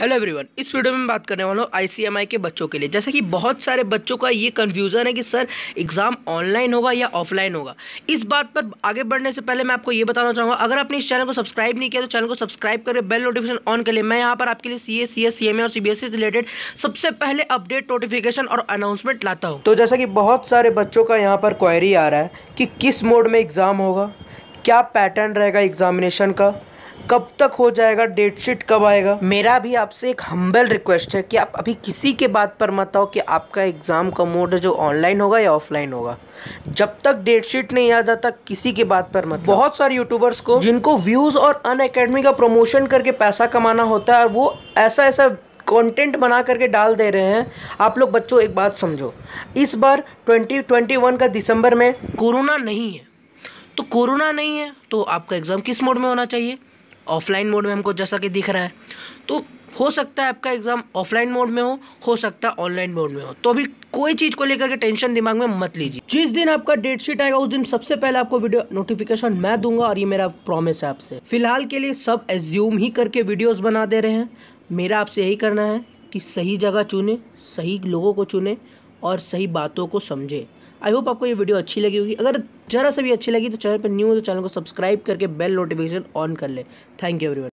hello everyone इस video में बात करने वाला हूँ आईसीएमआई के बच्चों के लिए जैसा कि बहुत सारे बच्चों का ये कन्फ्यूज़न है कि सर एग्ज़ाम ऑनलाइन होगा या ऑफलाइन होगा इस बात पर आगे बढ़ने से पहले मैं आपको ये बताना चाहूँगा अगर आपने इस चैनल को सब्सक्राइब नहीं किया तो चैनल को सब्सक्राइब करके बेल नोटिफिकेशन ऑन कर ले मैं यहाँ पर आपके लिए सी ए C S C M A और सी बी एस से रिलेटेड सबसे पहले अपडेट नोटिफिकेशन और अनाउंसमेंट लाता हूँ तो जैसा कि बहुत सारे बच्चों का यहाँ पर क्वायरी आ रहा है कि किस मोड में एग्ज़ाम होगा क्या पैटर्न रहेगा एग्जामिनेशन का कब तक हो जाएगा डेट शीट कब आएगा मेरा भी आपसे एक हम्बल रिक्वेस्ट है कि आप अभी किसी के बात पर मत आओ कि आपका एग्ज़ाम का मोड है जो ऑनलाइन होगा या ऑफलाइन होगा जब तक डेट शीट नहीं आ जाता किसी के बात पर मत बहुत सारे यूट्यूबर्स को जिनको व्यूज़ और अन अकेडमी का प्रमोशन करके पैसा कमाना होता है और वो ऐसा ऐसा कंटेंट बना करके डाल दे रहे हैं आप लोग बच्चों एक बात समझो इस बार 2021 का दिसंबर में कोरोना नहीं है तो कोरोना नहीं है तो आपका एग्ज़ाम किस मोड में होना चाहिए ऑफलाइन मोड में हमको जैसा कि दिख रहा है तो हो सकता है आपका एग्ज़ाम ऑफलाइन मोड में हो हो सकता है ऑनलाइन मोड में हो तो अभी कोई चीज़ को लेकर के टेंशन दिमाग में मत लीजिए जिस दिन आपका डेट शीट आएगा उस दिन सबसे पहले आपको वीडियो नोटिफिकेशन मैं दूंगा और ये मेरा प्रॉमिस है आपसे फिलहाल के लिए सब एज्यूम ही करके वीडियोज बना दे रहे हैं मेरा आपसे यही करना है कि सही जगह चुने सही लोगों को चुने और सही बातों को समझें आई होप आपको ये वीडियो अच्छी लगी होगी अगर जरा सा भी अच्छी लगी तो चैनल पर न्यू हो तो चैनल को सब्सक्राइब करके बेल नोटिफिकेशन ऑन कर ले थैंक यू एवरीवन